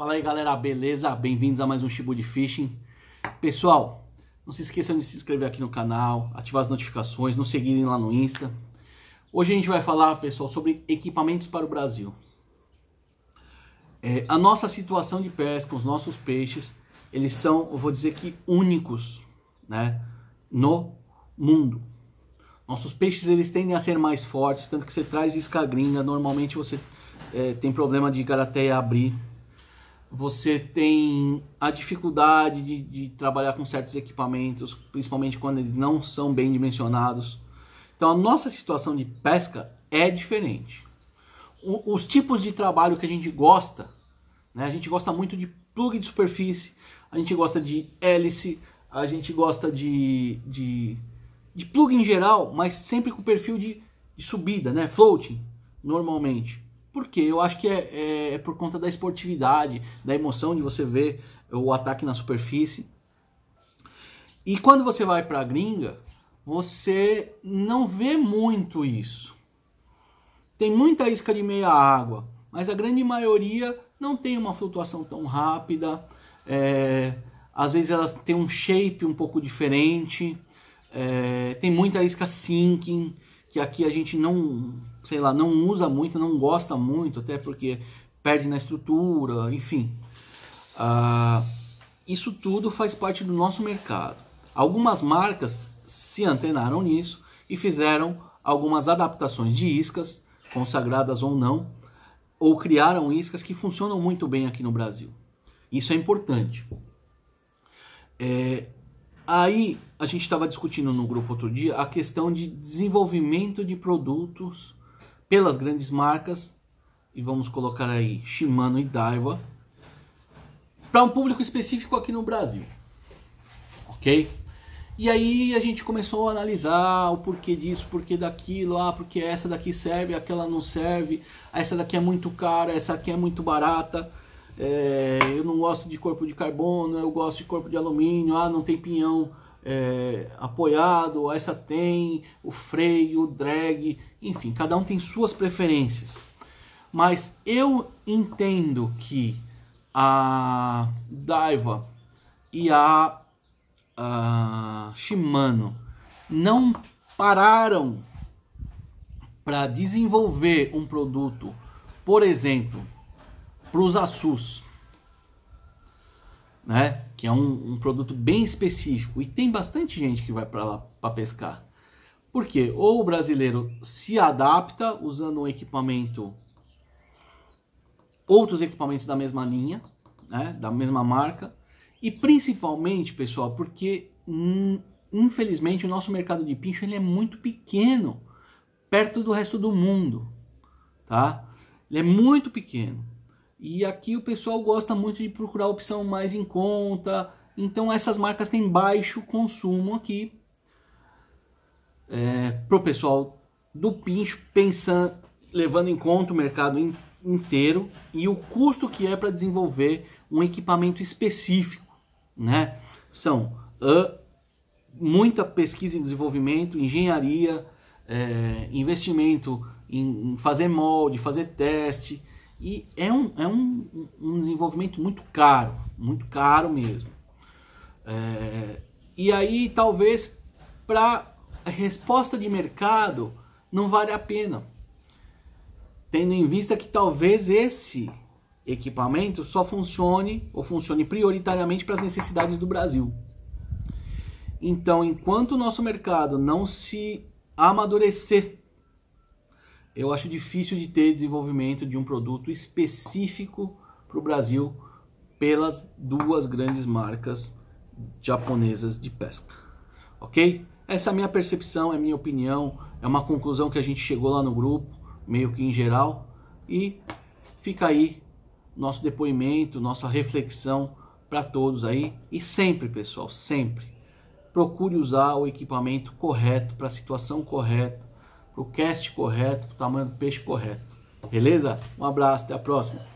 Fala aí galera, beleza? Bem-vindos a mais um Shibu de Fishing. Pessoal, não se esqueçam de se inscrever aqui no canal, ativar as notificações, nos seguirem lá no Insta. Hoje a gente vai falar, pessoal, sobre equipamentos para o Brasil. É, a nossa situação de pesca, os nossos peixes, eles são, eu vou dizer que únicos, né, no mundo. Nossos peixes eles tendem a ser mais fortes, tanto que você traz isca gringa, normalmente você é, tem problema de garateia abrir você tem a dificuldade de, de, trabalhar com certos equipamentos, principalmente quando eles não são bem dimensionados. Então a nossa situação de pesca é diferente. O, os tipos de trabalho que a gente gosta, né? a gente gosta muito de plug de superfície, a gente gosta de hélice, a gente gosta de, de, de plug em geral, mas sempre com perfil de, de subida, né? floating, normalmente. Porque eu acho que é, é, é, por conta da esportividade, da emoção de você ver o ataque na superfície. E quando você vai para a gringa, você não vê muito isso. Tem muita isca de meia água, mas a grande maioria não tem uma flutuação tão rápida. É, às vezes elas têm um shape um pouco diferente. É, tem muita isca sinking, que aqui a gente não sei lá, não usa muito, não gosta muito, até porque perde na estrutura, enfim. Ah, isso tudo faz parte do nosso mercado. Algumas marcas se antenaram nisso e fizeram algumas adaptações de iscas, consagradas ou não, ou criaram iscas que funcionam muito bem aqui no Brasil. Isso é importante. É, aí a gente estava discutindo no grupo outro dia a questão de desenvolvimento de produtos pelas grandes marcas, e vamos colocar aí Shimano e Daiwa, para um público específico aqui no Brasil. Ok? E aí a gente começou a analisar o porquê disso, porquê daquilo, ah, porque essa daqui serve, aquela não serve, essa daqui é muito cara, essa aqui é muito barata, é, eu não gosto de corpo de carbono, eu gosto de corpo de alumínio, ah, não tem pinhão é, apoiado, essa tem o freio, o drag, enfim, cada um tem suas preferências. Mas eu entendo que a Daiva e a, a Shimano não pararam para desenvolver um produto, por exemplo, para os Asus, né? que é um, um produto bem específico e tem bastante gente que vai para lá para pescar. quê? ou o brasileiro se adapta usando um equipamento, outros equipamentos da mesma linha, né, da mesma marca, e principalmente, pessoal, porque hum, infelizmente o nosso mercado de pincho ele é muito pequeno perto do resto do mundo, tá? Ele é muito pequeno. E aqui o pessoal gosta muito de procurar a opção mais em conta. Então essas marcas têm baixo consumo aqui. É, para o pessoal do Pincho, pensando, levando em conta o mercado in, inteiro e o custo que é para desenvolver um equipamento específico. Né? São uh, muita pesquisa e desenvolvimento, engenharia, é, investimento em, em fazer molde, fazer teste e é um, é um, um desenvolvimento muito caro, muito caro mesmo. É, e aí talvez para resposta de mercado não vale a pena, tendo em vista que talvez esse equipamento só funcione ou funcione prioritariamente para as necessidades do Brasil. Então, enquanto o nosso mercado não se amadurecer eu acho difícil de ter desenvolvimento de um produto específico para o Brasil pelas duas grandes marcas japonesas de pesca. Ok? Essa é a minha percepção, é minha opinião, é uma conclusão que a gente chegou lá no grupo, meio que em geral, e fica aí nosso depoimento, nossa reflexão para todos aí. E sempre, pessoal, sempre procure usar o equipamento correto para a situação correta para o cast correto, para o tamanho do peixe correto. Beleza? Um abraço, até a próxima.